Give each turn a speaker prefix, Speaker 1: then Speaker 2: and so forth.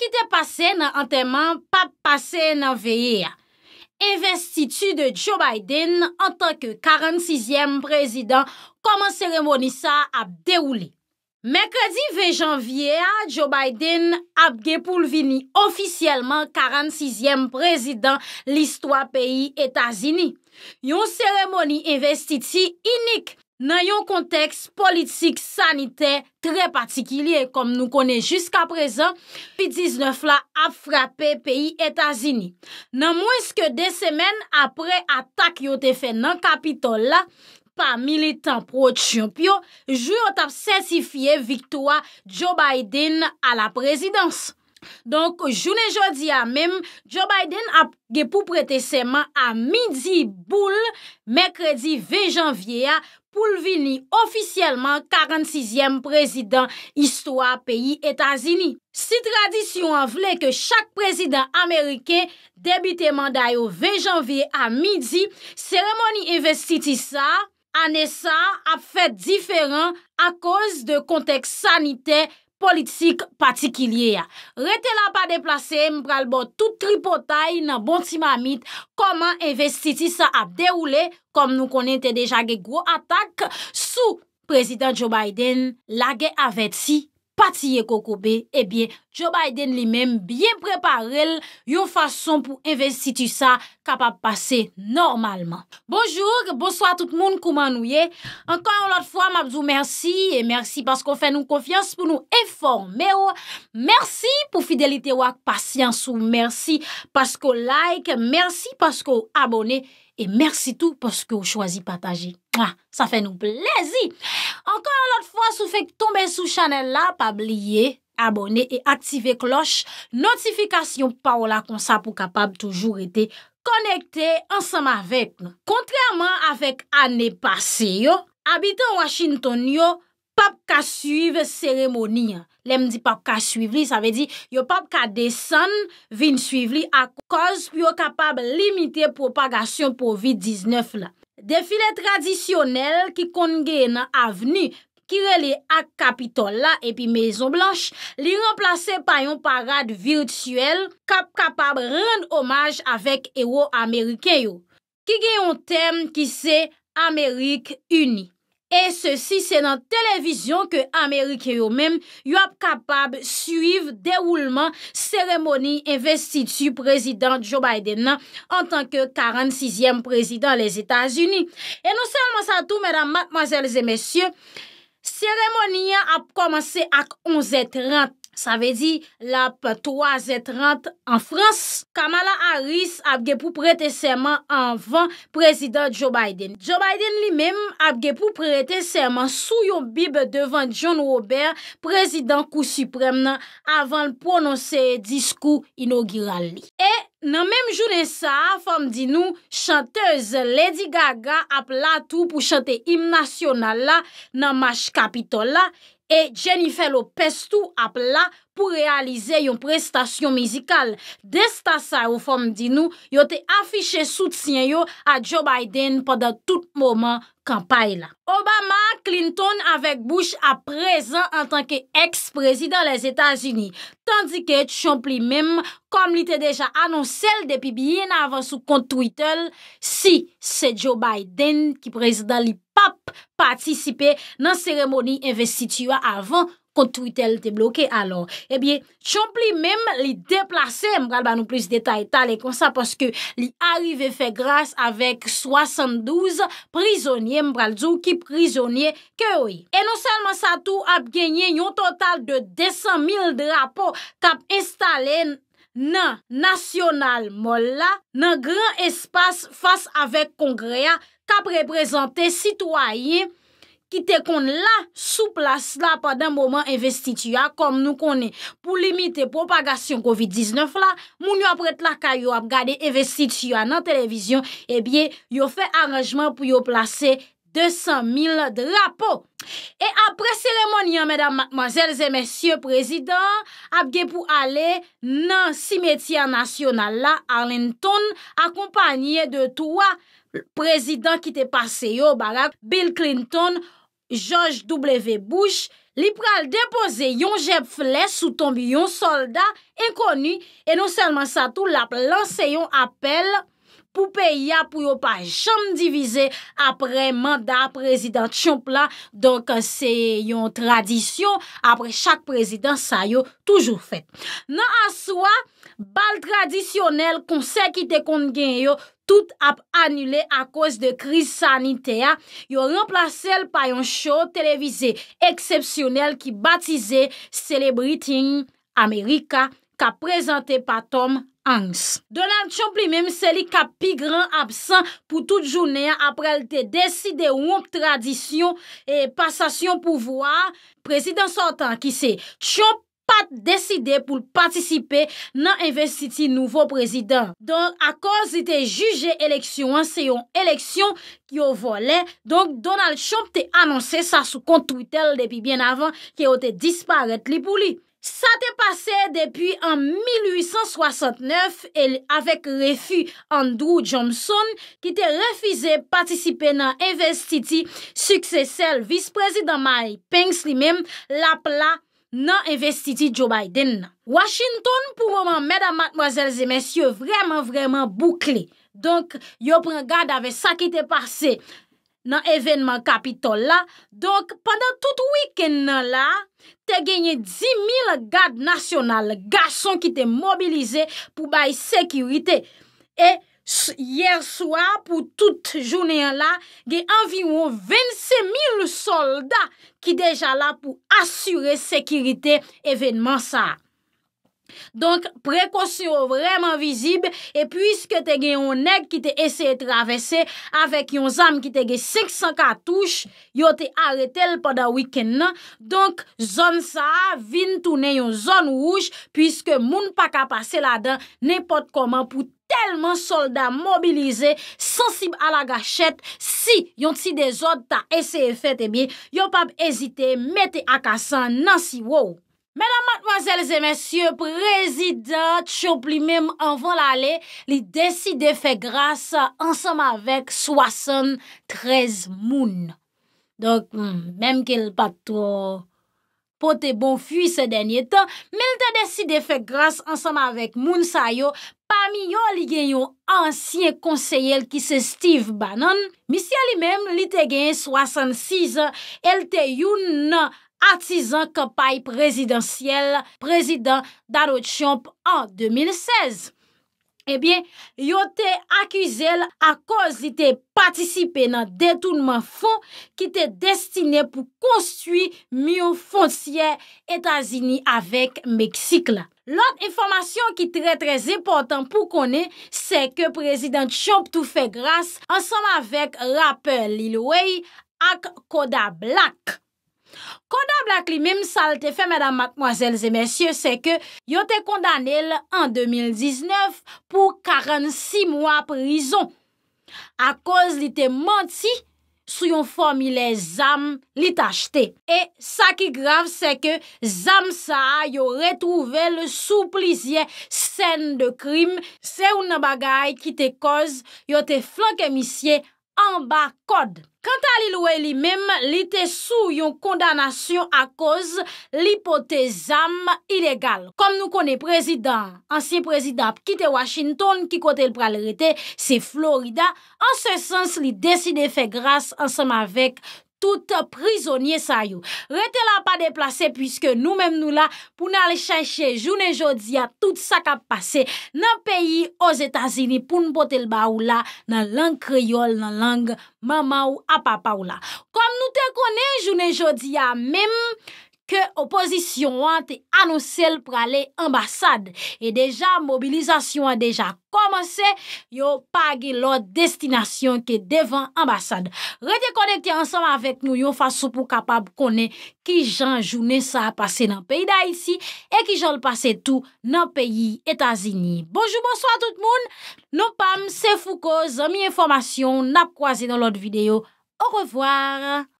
Speaker 1: ki te pase nan antenman, pap pase nan veye a. Investi ti de Joe Biden an tanke 46e prezident, koman seremoni sa ap deoule. Mekredi ve janvye a, Joe Biden ap gepoul vini ofisyelman 46e prezident listwa peyi Etazini. Yon seremoni investi ti inik. nan yon konteks politik sanite tre patikilye kom nou kone jiska prezan, pi 19 la ap frape peyi Etasini. Nan mweske de semen apre atak yote fe nan kapitol la, pa militan pro-champion, jou yot ap sensifiye viktwa Joe Biden a la prezidans. Donk, jounen jodi ya mem, Joe Biden ap gepou prete seman a midi boule, mekredi ve janvye ya, pou l vini ofisyelman 46èm prezidant istwa peyi Etazini. Si tradisyon an vle ke chak prezidant Amerike debite manday ou ve janvi a midi, seremoni e vestiti sa, ane sa ap fet diferan a koz de konteks sanite politik patikilye ya. Retela pa deplase mpral bo tout tripotay nan bonti mamit koman investiti sa ap deroule kom nou konen te deja ge gro atak sou prezident Joe Biden la ge aveti. Pati ye kokobe, ebyen, eh Joe Biden li menm byen preparel yon fason pou investiti sa kapap pase normalman. Bonjour, bonsoit tout moun kouman nou ye. Ankan yon lot fwa, mabzou mersi, e mersi paskou fè nou konfians pou nou eforme yo. Mersi pou fidelite wak pasyansou, mersi paskou like, mersi paskou abone. E mersi tou poske ou chwazi pataje. Mwa, sa fe nou plezi. Ankon an lot fwa sou fek tombe sou chanel la, pa bliye, abone e aktive kloche, notifikasyon pa ou la konsa pou kapab toujou ete konekte ansam avek nou. Kontreman avek ane pase yo, abite wachinton yo, pap ka suive seremoni. Lem di pap ka suive li, sa ve di yo pap ka desan vin suive li ak koz pi yo kapab limite propagasyon povi 19 la. Defile tradisyonel ki kon gen avni ki rele ak kapitol la epi Mezon Blanche, li remplase pa yon parad virtuel kap kapab rend omaj avek ero Amerikeyo. Ki gen yon tem ki se Amerik Uni. E sosi, se nan televizyon ke Amerike yo men, yo ap kapab suive deroulement seremoni investitiu prezident Joe Biden nan, an tanke 46e prezident les Etats-Unis. E nou salman sa tou, mèdam, mademoiselles et messieurs, seremoni a ap komanse ak 11.30. Sa ve di lap 3.30 an Frans, Kamala Harris apge pou prete serman anvan prezident Joe Biden. Joe Biden li mem apge pou prete serman sou yon bib devan John Robert, prezident kousuprem nan avan prononse diskou inogiral li. E nan menm jounen sa, fam di nou chantez Lady Gaga ap latou pou chante imnasyonan la nan mash kapitol la, E Jennifer Lopez tou ap la pou realize yon prestasyon mizikal. Destasa ou fom di nou, yo te afiche soutsyen yo a Joe Biden poda tout mouman kampaye la. Obama, Clinton, avek Bush a prezen an tanke eks prezident les Etats-Unis. Tandike, chanpli mem, kom li te deja anonsel depi biye nan avan sou kont Twitter, si se Joe Biden ki prezident li pap patisipe nan seremoni investitua avan kon tout el te bloke alor. Ebyen, chon pli mem li deplase mbral ban nou plis detay talen konsa poske li arive fe grase avèk 72 prizonye mbral zou ki prizonye kè ouy. E non selman sa tou ap genye yon total de 200.000 drapo kap installe nan nasyonal molla nan gran espase fase avèk kongrea kap reprezentè sitwaye. ki te kon la souplas la padan mouman investitua kom nou kon pou limite propagasyon COVID-19 la, moun yo apret la ka yo ap gade investitua nan televizyon, e bie yo fe aranjman pou yo plase 200.000 drapo. E apre seremonian, medan mademazel zemesye prezident, apge pou ale nan simetia nasyonal la, Arlington, akompanyye de towa prezident ki te pase yo, barak, Bill Clinton, George W. Bush, li pral depoze yon jeb fles sou tombi yon soldat ekonu, e non selman sa tout la planse yon apel pou peya pou yo pa jom divize apre manda prezident chonpla, donk se yon tradisyon apre chak prezident sa yo toujou fet. Nan aswa, Bal tradisyonel konsekite kon gen yo, tout ap anule a koz de kriz sanitea, yo remplase l pa yon show televize eksepsyonel ki batize Celebrating Amerika ka prezante pa Tom Hanks. Donald Trump li menm seli ka pigran absen pou tout jounen apre l te deside wamp tradisyon e pasasyon pou vwa. Prezident sotan ki se, Trump, deside pou l patisipe nan investiti nouvo prezident. Don akos li te juje eleksyon an se yon eleksyon ki yo vole, don Donald Trump te anonse sa sou kont Twitter depi bien avan ki yo te disparet li pou li. Sa te pase depi an 1869 e avek refu Andrew Johnson ki te refize patisipe nan investiti suksesel vice-prezident Mike Pence li mem lapla nan investiti Joe Biden nan. Washington pou mouman, mèdam, mèdam, mwazèlzè, mèsyè, vreman, vreman, boukle. Donk, yo pren gade ave sa ki te pase nan evenman kapitol la. Donk, padan tout wiken nan la, te genye 10.000 gade nasyonal, gason ki te mobilize pou bay sekirite. E, yerswa, pou tout jounen la, genye anviyon 25. ki deja la pou asyre sekirite evenman sa. Donk prekosyo vreman vizib, e pwiske te gen yon neg ki te eseye travese, avek yon zam ki te gen 500 katouche, yo te arete lpada wiken nan, donk zon sa vin toune yon zon wouj, pwiske moun pa ka pase la dan, nepot koman pou telman soldat mobilize, sensib ala gachet, si yon si de zon ta eseye fete mi, yo pap ezite mette akasan nan si wou. Mè nan matmazèl zè mèsyè, prezidat chop li mèm anvan lalè, li deside fè grase ansèm avèk soasan trez moun. Dok, hmm, mèm ke l patou potè bon fwi se denye tan, mèl te deside fè grase ansèm avèk moun sa yo, pami yo li gen yo ansyen konseyèl ki se Steve Bannon, misya li mèm li te gen yon soasan six, el te yon nan, atizan kapay prezidentiel, prezident Darot Chomp en 2016. Ebyen, eh yo te akuzel a koz di te patisipe nan detounman fon ki te destine pou konstwi myon fonciye Etasini avek Meksikla. Lant informasyon ki tre tre zepotan pou konen se ke prezident Chomp tou fe grase ansanm avek rapper Lil Way ak Koda Black. Kanda blak li mèm sal te fè mèdam matmwazèl zè mèsyè se ke yo te kondanèl an 2019 pou 46 mwa prizon. A koz li te manti sou yon formile zam li te achete. E sa ki grav se ke zam sa yo retrouve le souplizye sen de krim. Se ou nan bagay ki te koz yo te flanke misye an ba kod. Kant a li loue li mem, li te sou yon kondanasyon a koz li pote zam ilegal. Kom nou kone prezident, ansyen prezident ap kite Washington, ki kote l pral rete se Florida, ansen sens li deside fe grase ansen ma vek, tout prizonye sa yo. Rete la pa deplase, pwiske nou menm nou la, pou nan le chanche jounen jodia, tout sa kap pase, nan peyi o Zetasini, pou nan pote lba ou la, nan lang kriyol, nan lang mama ou apapa ou la. Kom nou te konen jounen jodia, menm, ke oposisyon an te anou sel prale ambasade. E deja mobilizasyon an deja komanse, yo pagi lot destinasyon ke devan ambasade. Rete konekte ansam avek nou yo fasyon pou kapab kone ki jan jounen sa apase nan peyi da isi e ki jan l'pase tou nan peyi Etasini. Bojou, bonsoy a tout moun! Nopam, se fouko, zami informasyon na pkwaze nan lot videyo. Au revoar!